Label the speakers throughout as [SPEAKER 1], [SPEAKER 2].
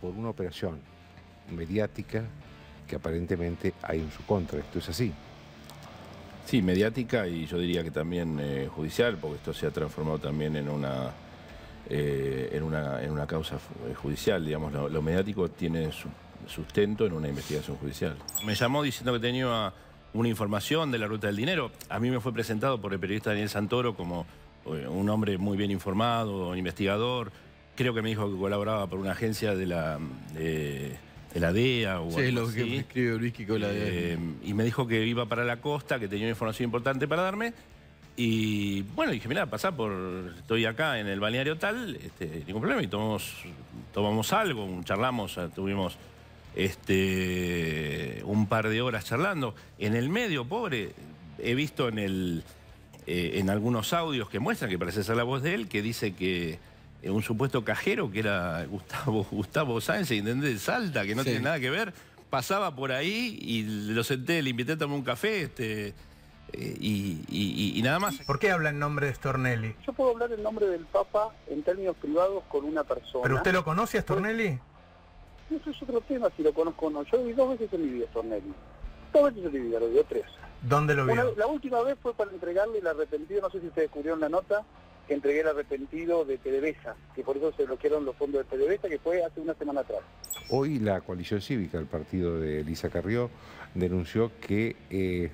[SPEAKER 1] por una operación mediática que aparentemente hay en su contra. ¿Esto es así? Sí, mediática y yo diría que también eh, judicial, porque esto se ha transformado también en una, eh, en en una causa eh, judicial. Digamos, lo, mediático tiene su sustento en una investigación judicial. Me llamó diciendo que tenía una información de la ruta del dinero. A mí me fue presentado por el periodista Daniel Santoro como un hombre muy bien informado, un investigador, creo que me dijo que colaboraba por una agencia de la, de, la DEA o sí, lo que escribe Luis con la DEA. Eh, y me dijo que iba para la costa, que tenía información importante para darme. Y bueno, dije, mira, pasá por, estoy acá en el balneario tal, este, ningún problema, y tomamos, algo, charlamos, ah, tuvimos este, un par de horas charlando. En el medio, pobre, he visto en el eh, en algunos audios que muestran que parece ser la voz de él, que dice que un supuesto cajero que era Gustavo, Gustavo Sáenz, intendente de Salta, que no tiene nada que ver, pasaba por ahí y lo senté, le invité a tomar un café, este. Eh, y, nada más. ¿Por qué habla en nombre de Stornelli?
[SPEAKER 2] Yo puedo hablar en nombre del Papa en términos privados con una persona. ¿Pero usted lo
[SPEAKER 1] conoce a Stornelli?
[SPEAKER 2] Eso es otro tema, si lo conozco o no. Yo vi dos veces en mi vida a Stornelli. Dos veces en mi vida, lo vi tres. ¿Dónde lo vio? la última vez fue para entregarle el arrepentido, no sé si ustedes descubrieron la nota, entregué el arrepentido de PDVSA, que por eso se bloquearon los fondos de PDVSA, que fue hace una semana atrás.
[SPEAKER 1] Hoy la coalición cívica, el partido de Elisa Carrió, denunció que eh,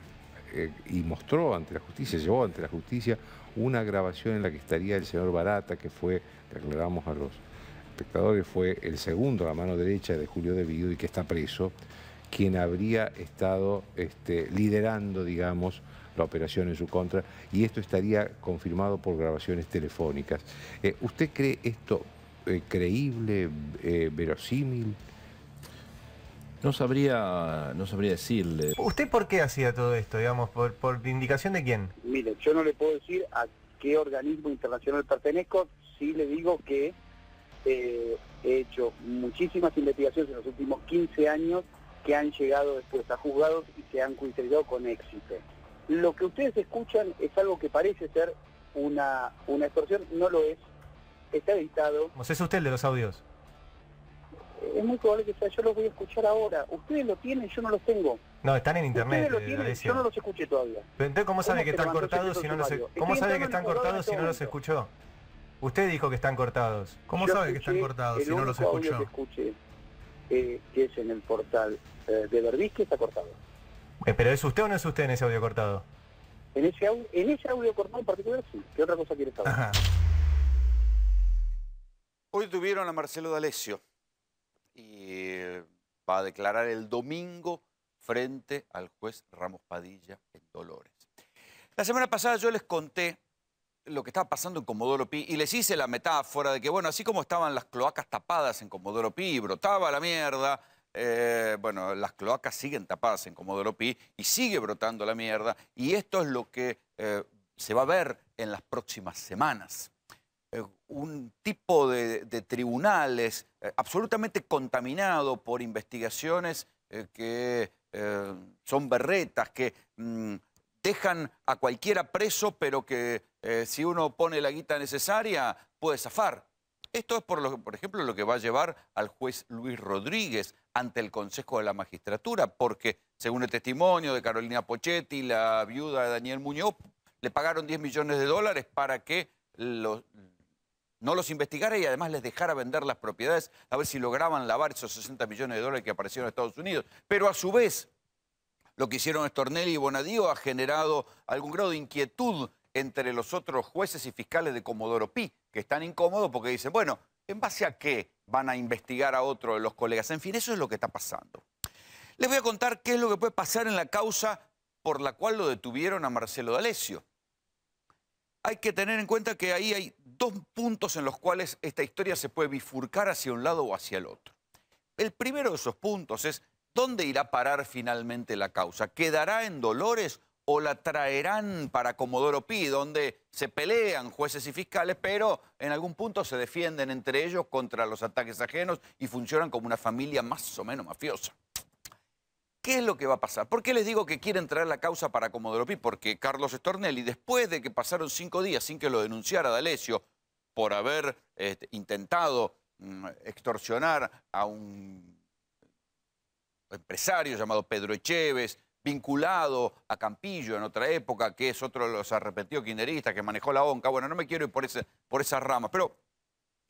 [SPEAKER 1] eh, y mostró ante la justicia, llevó ante la justicia una grabación en la que estaría el señor Barata, que fue, le aclaramos a los espectadores, fue el segundo a la mano derecha de Julio De Vido y que está preso, quien habría estado este, liderando, digamos, la operación en su contra y esto estaría confirmado por grabaciones telefónicas. Eh, ¿Usted cree esto eh, creíble, eh, verosímil? No sabría, no sabría decirle. ¿Usted por qué hacía todo esto, digamos? ¿Por, indicación de quién?
[SPEAKER 2] Mire, yo no le puedo decir a qué organismo internacional pertenezco, sí le digo que he hecho muchísimas investigaciones en los últimos 15 años que han llegado después a juzgados y se han cuidado con éxito. Lo que ustedes escuchan es algo que parece ser una, una extorsión, no lo es, está editado.
[SPEAKER 1] ¿Cómo es usted el de los audios?
[SPEAKER 2] Es muy probable que sea, yo los voy a escuchar ahora. Ustedes lo tienen, yo no los tengo.
[SPEAKER 1] No, están en internet. Ustedes lo tienen, yo no los
[SPEAKER 2] escuché todavía. ¿cómo sabe que están cortados si no los ¿Cómo sabe que están cortados si no los
[SPEAKER 1] escuchó? Usted dijo que están cortados. ¿Cómo sabe que están cortados si no los escuchó?
[SPEAKER 2] Eh, que es en el portal eh, de Berbis, está cortado.
[SPEAKER 1] Eh, ¿Pero es usted o no es usted en ese audio cortado?
[SPEAKER 3] En ese, audio cortado en particular sí. ¿Qué otra cosa quiere saber? Hoy tuvieron a Marcelo D'Alessio y eh, va a declarar el domingo frente al juez Ramos Padilla en Dolores. La semana pasada yo les conté lo que estaba pasando en Comodoro Pi y les hice la metáfora de que, bueno, así como estaban las cloacas tapadas en Comodoro Pi, brotaba la mierda, eh, bueno, las cloacas siguen tapadas en Comodoro Pi y sigue brotando la mierda. Y esto es lo que eh, se va a ver en las próximas semanas. Eh, un tipo de, tribunales absolutamente contaminado por investigaciones que son berretas, que mm, dejan a cualquiera preso, pero que si uno pone la guita necesaria puede zafar. Esto es, por, ejemplo, lo que va a llevar al juez Luis Rodríguez ante el Consejo de la Magistratura, porque según el testimonio de Carolina Pochetti, la viuda de Daniel Muñoz, le pagaron 10 millones de dólares para que no los investigara y además les dejara vender las propiedades a ver si lograban lavar esos 60 millones de dólares que aparecieron en Estados Unidos. Pero a su vez, lo que hicieron Estornelli y Bonadío ha generado algún grado de inquietud entre los otros jueces y fiscales de Comodoro Pi, que están incómodos porque dicen, bueno, ¿en base a qué van a investigar a otro de los colegas? En fin, eso es lo que está pasando. Les voy a contar qué es lo que puede pasar en la causa por la cual lo detuvieron a Marcelo D'Alessio. Hay que tener en cuenta que ahí hay dos puntos en los cuales esta historia se puede bifurcar hacia un lado o hacia el otro. El primero de esos puntos es dónde irá a parar finalmente la causa. ¿Quedará en Dolores o la traerán para Comodoro Pi, donde se pelean jueces y fiscales, pero en algún punto se defienden entre ellos contra los ataques ajenos y funcionan como una familia más o menos mafiosa. ¿Qué es lo que va a pasar? ¿Por qué les digo que quieren traer la causa para Comodoro Pi? Porque Carlos Estornelli, después de que pasaron cinco días sin que lo denunciara D'Alessio por haber este, intentado mm, extorsionar a un empresario llamado Pedro Echeves, vinculado a Campillo en otra época, que es otro de los arrepentidos kinderistas que manejó la ONCA. Bueno, no me quiero ir por, esas por esa rama, pero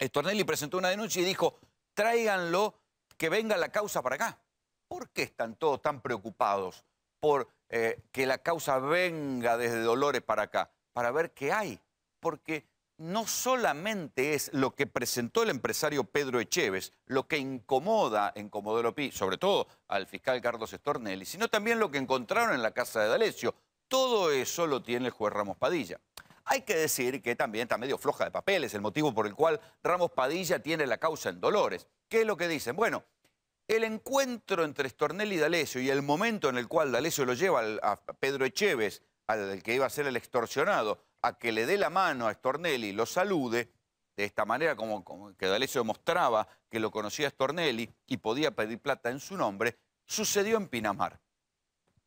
[SPEAKER 3] Stornelli eh, presentó una denuncia y dijo, tráiganlo, que venga la causa para acá. ¿Por qué están todos tan preocupados por eh, que la causa venga desde Dolores para acá? Para ver qué hay. Porque no solamente es lo que presentó el empresario Pedro Echeves, lo que incomoda en Comodoro Pi, sobre todo al fiscal Carlos Estornelli, sino también lo que encontraron en la casa de D'Alessio. Todo eso lo tiene el juez Ramos Padilla. Hay que decir que también está medio floja de papeles, el motivo por el cual Ramos Padilla tiene la causa en Dolores. ¿Qué es lo que dicen? Bueno, el encuentro entre Stornelli y D'Alessio y el momento en el cual D'Alessio lo lleva a Pedro Echeves, al que iba a ser el extorsionado, a que le dé la mano a Stornelli, lo salude, de esta manera como, que D'Alessio demostraba que lo conocía Stornelli y podía pedir plata en su nombre, sucedió en Pinamar.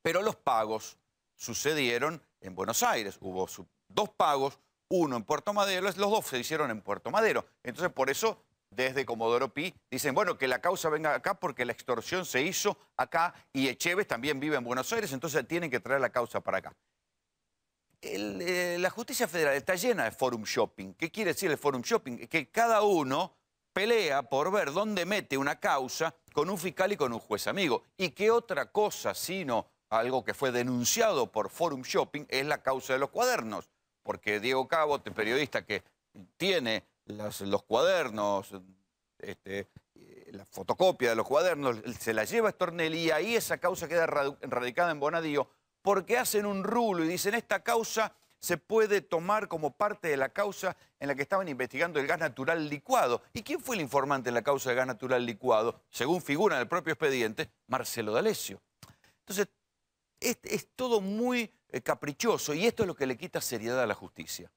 [SPEAKER 3] Pero los pagos sucedieron en Buenos Aires. Hubo dos pagos, uno en Puerto Madero, los dos se hicieron en Puerto Madero. Entonces, por eso, desde Comodoro Pi, dicen, bueno, que la causa venga acá porque la extorsión se hizo acá y Echeves también vive en Buenos Aires, entonces tienen que traer la causa para acá. Eh, la justicia federal está llena de forum shopping. ¿Qué quiere decir el forum shopping? Que cada uno pelea por ver dónde mete una causa con un fiscal y con un juez amigo. Y qué otra cosa, sino algo que fue denunciado por forum shopping, es la causa de los cuadernos. Porque Diego Cabo, este periodista que tiene los cuadernos, este, eh, la fotocopia de los cuadernos, se la lleva a y ahí esa causa queda radicada en Bonadío porque hacen un rulo y dicen esta causa se puede tomar como parte de la causa en la que estaban investigando el gas natural licuado. ¿Y quién fue el informante en la causa del gas natural licuado? Según figura en el propio expediente, Marcelo D'Alessio. Entonces, es, todo muy eh, caprichoso y esto es lo que le quita seriedad a la justicia.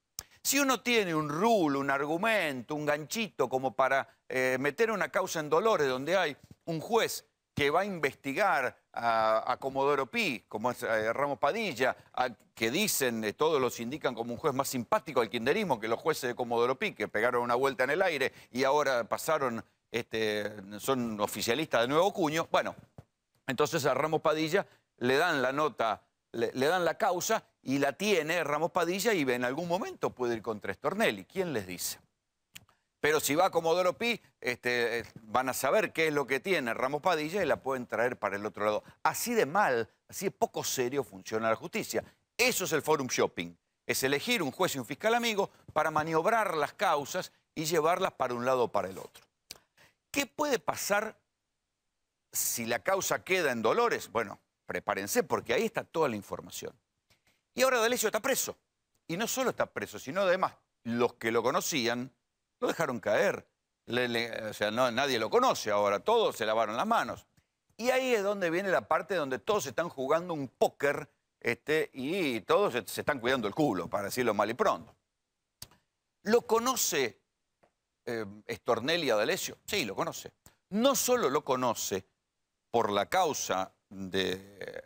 [SPEAKER 3] Si uno tiene un rulo, un argumento, un ganchito como para eh, meter una causa en dolores donde hay un juez que va a investigar a, Comodoro Pi, como es eh, Ramos Padilla, que dicen, eh, todos los indican como un juez más simpático al kinderismo que los jueces de Comodoro Pi, que pegaron una vuelta en el aire y ahora pasaron, este, son oficialistas de nuevo cuño. Bueno, entonces a Ramos Padilla le dan la nota, le, dan la causa y la tiene Ramos Padilla y en algún momento puede ir contra Estornelli. ¿Quién les dice? Pero si va como Comodoro este, eh, van a saber qué es lo que tiene Ramos Padilla y la pueden traer para el otro lado. Así de mal, así de poco serio funciona la justicia. Eso es el forum shopping. Es elegir un juez y un fiscal amigo para maniobrar las causas y llevarlas para un lado o para el otro. ¿Qué puede pasar si la causa queda en Dolores? Bueno, prepárense porque ahí está toda la información. Y ahora D'Alessio está preso. Y no solo está preso, sino además los que lo conocían lo dejaron caer. o sea, nadie lo conoce ahora. Todos se lavaron las manos. Y ahí es donde viene la parte donde todos están jugando un póker este, y todos se están cuidando el culo, para decirlo mal y pronto. ¿Lo conoce eh, Stornelli Adalesio? Sí, lo conoce. No solo lo conoce por la causa de,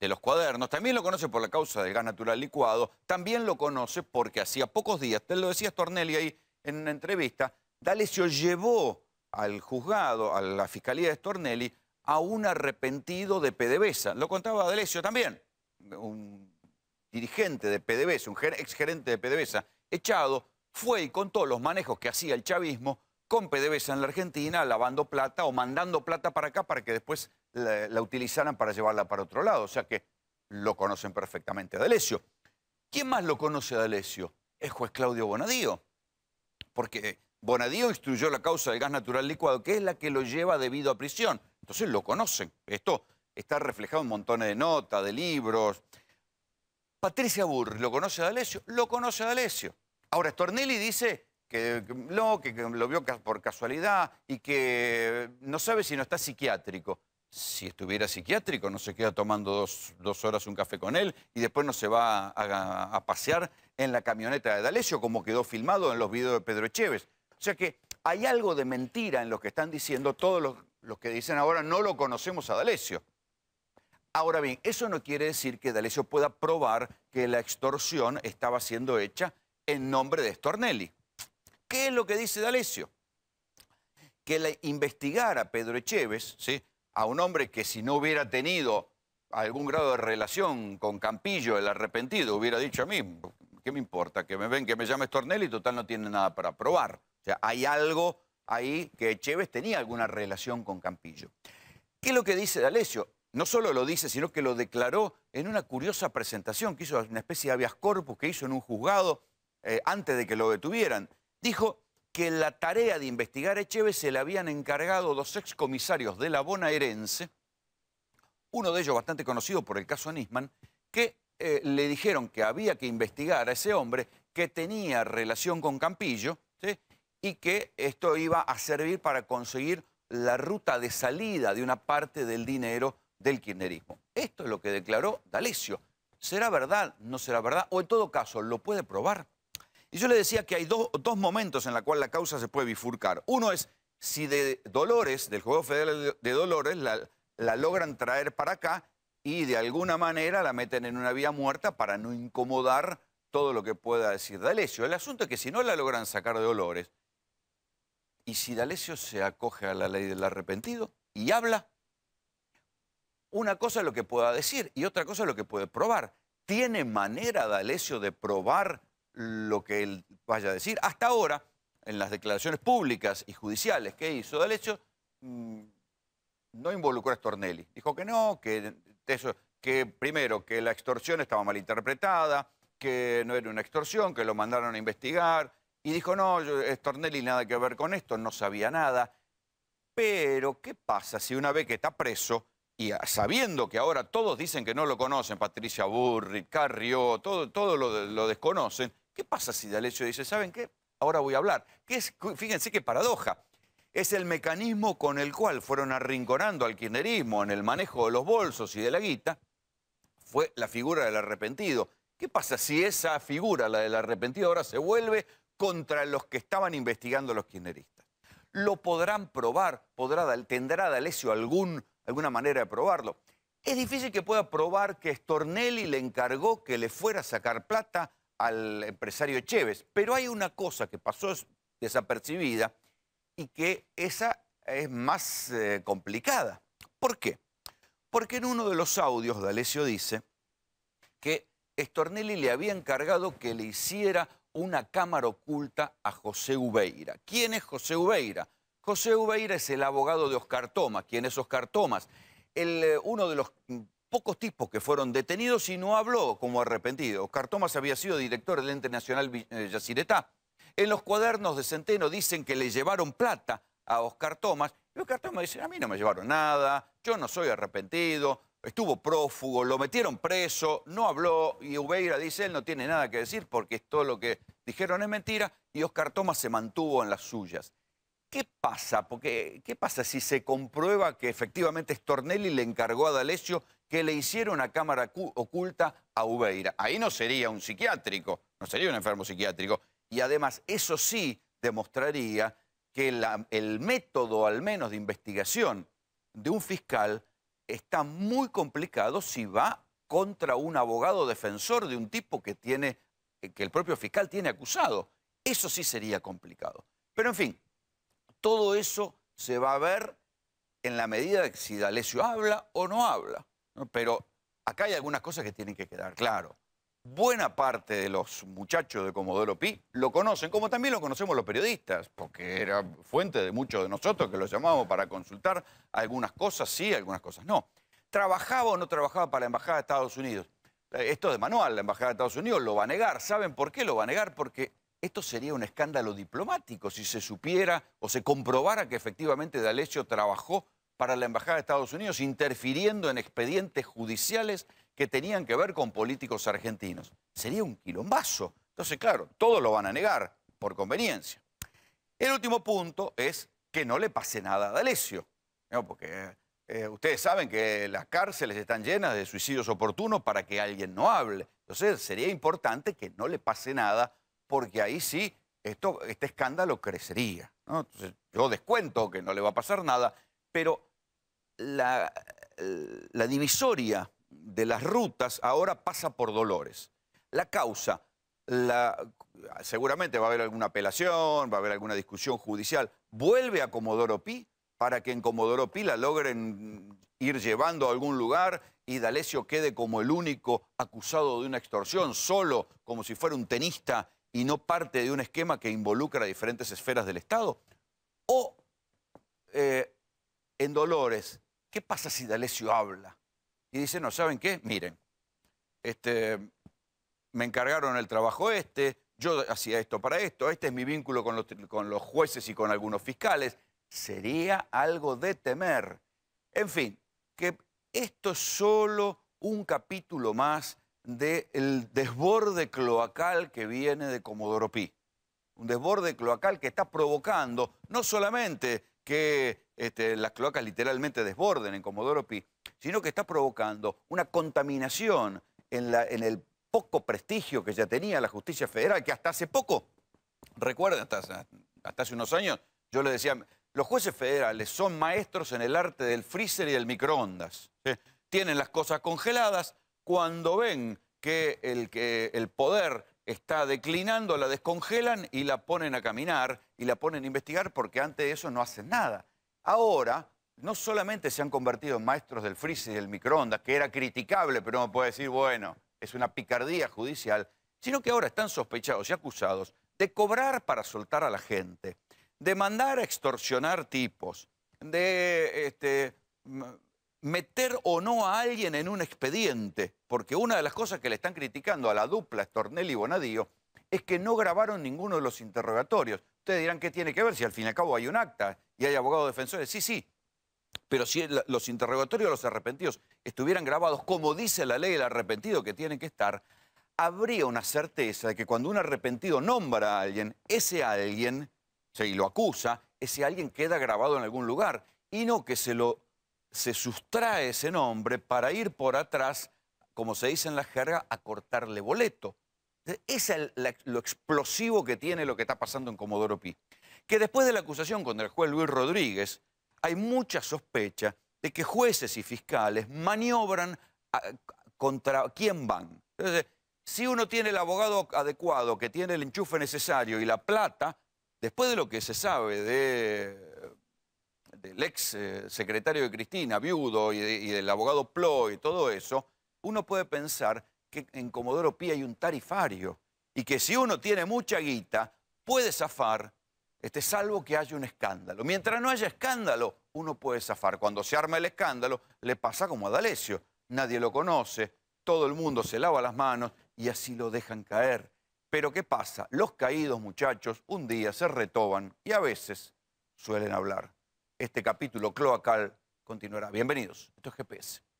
[SPEAKER 3] los cuadernos, también lo conoce por la causa del gas natural licuado, también lo conoce porque hacía pocos días, te lo decía Stornelli ahí, en una entrevista, D'Alessio llevó al juzgado, a la fiscalía de Stornelli, a un arrepentido de PDVSA. Lo contaba D'Alessio también, un dirigente de PDVSA, un exgerente de PDVSA, echado, fue y contó los manejos que hacía el chavismo con PDVSA en la Argentina, lavando plata o mandando plata para acá para que después la, utilizaran para llevarla para otro lado. O sea que lo conocen perfectamente a D'Alessio. ¿Quién más lo conoce a D'Alessio? Es juez Claudio Bonadío porque eh, Bonadío instruyó la causa del gas natural licuado, que es la que lo lleva debido a prisión. Entonces lo conocen. Esto está reflejado en montones de notas, de libros. Patricia Burr ¿lo conoce a D'Alessio? Lo conoce a D'Alessio. Ahora, Stornelli dice que, no, que lo vio por casualidad y que no sabe si no está psiquiátrico si estuviera psiquiátrico, no se queda tomando dos, horas un café con él y después no se va a, pasear en la camioneta de D'Alessio, como quedó filmado en los videos de Pedro Echeves. O sea que hay algo de mentira en lo que están diciendo todos los, que dicen ahora no lo conocemos a D'Alessio. Ahora bien, eso no quiere decir que D'Alessio pueda probar que la extorsión estaba siendo hecha en nombre de Stornelli. ¿Qué es lo que dice D'Alessio? Que le a Pedro Echeves, ¿sí? a un hombre que si no hubiera tenido algún grado de relación con Campillo, el arrepentido, hubiera dicho a mí, ¿qué me importa? Que me ven, que me llames y total no tiene nada para probar. O sea, hay algo ahí que Chévez tenía alguna relación con Campillo. ¿Qué es lo que dice D'Alessio? No solo lo dice, sino que lo declaró en una curiosa presentación que hizo, una especie de habeas corpus que hizo en un juzgado eh, antes de que lo detuvieran. Dijo que la tarea de investigar a Echeve se la habían encargado dos excomisarios de la bonaerense, uno de ellos bastante conocido por el caso Nisman, que eh, le dijeron que había que investigar a ese hombre que tenía relación con Campillo y que esto iba a servir para conseguir la ruta de salida de una parte del dinero del kirchnerismo. Esto es lo que declaró D'Alessio. ¿Será verdad? ¿No será verdad? O en todo caso, ¿lo puede probar? Y yo le decía que hay dos momentos en los cuales la causa se puede bifurcar. Uno es si de Dolores, del Juego Federal de Dolores, la, la logran traer para acá y de alguna manera la meten en una vía muerta para no incomodar todo lo que pueda decir D'Alessio. El asunto es que si no la logran sacar de Dolores, y si D'Alessio se acoge a la ley del arrepentido y habla, una cosa es lo que pueda decir y otra cosa es lo que puede probar. ¿Tiene manera D'Alessio de probar lo que él vaya a decir. Hasta ahora, en las declaraciones públicas y judiciales que hizo del hecho, mm, no involucró a Stornelli. Dijo que no, que, primero, que la extorsión estaba mal interpretada, que no era una extorsión, que lo mandaron a investigar. Y dijo, no, yo, Stornelli nada que ver con esto, no sabía nada. Pero, ¿qué pasa si una vez que está preso, y sabiendo que ahora todos dicen que no lo conocen, Patricia Burri, Carrió, todo, todo lo desconocen, ¿Qué pasa si D'Alessio dice, ¿saben qué? Ahora voy a hablar. Que es, fíjense qué paradoja. Es el mecanismo con el cual fueron arrinconando al kirchnerismo en el manejo de los bolsos y de la guita, fue la figura del arrepentido. ¿Qué pasa si esa figura, la del arrepentido, ahora se vuelve contra los que estaban investigando los kirchneristas? ¿Lo podrán probar? ¿Podrá, ¿Tendrá D'Alessio algún, alguna manera de probarlo? Es difícil que pueda probar que Stornelli le encargó que le fuera a sacar plata al empresario Chévez. Pero hay una cosa que pasó desapercibida y que esa es más eh, complicada. ¿Por qué? Porque en uno de los audios D'Alessio dice que estornelli le había encargado que le hiciera una cámara oculta a José Ubeira. ¿Quién es José Ubeira? José Ubeira es el abogado de Oscar Tomas. ¿Quién es Oscar Tomas? El, eh, uno de los pocos tipos que fueron detenidos y no habló como arrepentido. Oscar Tomás había sido director del ente nacional eh, Yaciretá. En los cuadernos de Centeno dicen que le llevaron plata a Oscar Tomás. Y Oscar Tomás dice, a mí no me llevaron nada, yo no soy arrepentido, estuvo prófugo, lo metieron preso, no habló. Y Ubeira dice, él no tiene nada que decir porque es todo lo que dijeron es mentira. Y Oscar Tomás se mantuvo en las suyas. ¿Qué pasa? Porque, ¿Qué pasa si se comprueba que efectivamente Stornelli le encargó a D'Alessio que le hicieron a cámara oculta a Ubeira. Ahí no sería un psiquiátrico, no sería un enfermo psiquiátrico. Y además, eso sí demostraría que el método, al menos de investigación, de un fiscal está muy complicado si va contra un abogado defensor de un tipo que tiene eh, que el propio fiscal tiene acusado. Eso sí sería complicado. Pero en fin, todo eso se va a ver en la medida de si D'Alessio habla o no habla. Pero acá hay algunas cosas que tienen que quedar claro. Buena parte de los muchachos de Comodoro Pi lo conocen, como también lo conocemos los periodistas, porque era fuente de muchos de nosotros que los llamábamos para consultar algunas cosas sí, algunas cosas no. ¿Trabajaba o no trabajaba para la Embajada de Estados Unidos? Eh, esto de manual, la Embajada de Estados Unidos lo va a negar. ¿Saben por qué lo va a negar? Porque esto sería un escándalo diplomático si se supiera o se comprobara que efectivamente D'Alessio trabajó para la Embajada de Estados Unidos, interfiriendo en expedientes judiciales que tenían que ver con políticos argentinos. Sería un quilombazo. Entonces, claro, todos lo van a negar por conveniencia. El último punto es que no le pase nada a D'Alessio, porque eh, ustedes saben que las cárceles están llenas de suicidios oportunos para que alguien no hable. Entonces, sería importante que no le pase nada, porque ahí sí, este escándalo crecería. yo descuento que no le va a pasar nada, pero la, divisoria de las rutas ahora pasa por Dolores. La causa, seguramente va a haber alguna apelación, va a haber alguna discusión judicial, vuelve a Comodoro Pi para que en Comodoro Pi la logren ir llevando a algún lugar y D'Alessio quede como el único acusado de una extorsión, solo como si fuera un tenista y no parte de un esquema que involucra a diferentes esferas del Estado? ¿O eh, en Dolores, ¿qué pasa si D'Alessio habla? Y dice, no, ¿saben qué? Miren, este, me encargaron el trabajo este, yo hacía esto para esto, este es mi vínculo con los, jueces y con algunos fiscales. Sería algo de temer. En fin, que esto es solo un capítulo más del desborde cloacal que viene de Comodoro Pi. Un desborde cloacal que está provocando no solamente que este, las cloacas literalmente desborden en Comodoro Pi, sino que está provocando una contaminación en, el poco prestigio que ya tenía la justicia federal, que hasta hace poco, recuerden hasta, hace unos años, yo le decía, los jueces federales son maestros en el arte del freezer y del microondas. Tienen las cosas congeladas, cuando ven que el poder está declinando, la descongelan y la ponen a caminar y la ponen a investigar porque antes de eso no hacen nada. Ahora, no solamente se han convertido en maestros del freezer y del microondas, que era criticable, pero uno puede decir, bueno, es una picardía judicial, sino que ahora están sospechados y acusados de cobrar para soltar a la gente, de mandar a extorsionar tipos, de este, meter o no a alguien en un expediente, porque una de las cosas que le están criticando a la dupla Estornelli y Bonadío es que no grabaron ninguno de los interrogatorios. Ustedes dirán qué tiene que ver si al fin y al cabo hay un acta y hay abogados defensores. Sí, sí. Pero si los interrogatorios de los arrepentidos estuvieran grabados como dice la ley del arrepentido que tiene que estar, habría una certeza de que cuando un arrepentido nombra a alguien, ese alguien, y lo acusa, ese alguien queda grabado en algún lugar y no que se lo se sustrae ese nombre para ir por atrás, como se dice en la jerga, a cortarle boleto. Es lo explosivo que tiene lo que está pasando en Comodoro Pi. Que después de la acusación contra el juez Luis Rodríguez, hay mucha sospecha de que jueces y fiscales maniobran contra quién van. Entonces, si uno tiene el abogado adecuado, que tiene el enchufe necesario y la plata, después de lo que se sabe de, del ex eh, secretario de Cristina, viudo, y, del abogado y todo eso, uno puede pensar que en Comodoro Pía hay un tarifario y que si uno tiene mucha guita puede zafar, este, salvo que haya un escándalo. Mientras no haya escándalo, uno puede zafar. Cuando se arma el escándalo, le pasa como a D'Alessio. Nadie lo conoce, todo el mundo se lava las manos y así lo dejan caer. Pero ¿qué pasa? Los caídos, muchachos, un día se retoban y a veces suelen hablar. Este capítulo cloacal continuará. Bienvenidos. Esto es
[SPEAKER 2] GPS.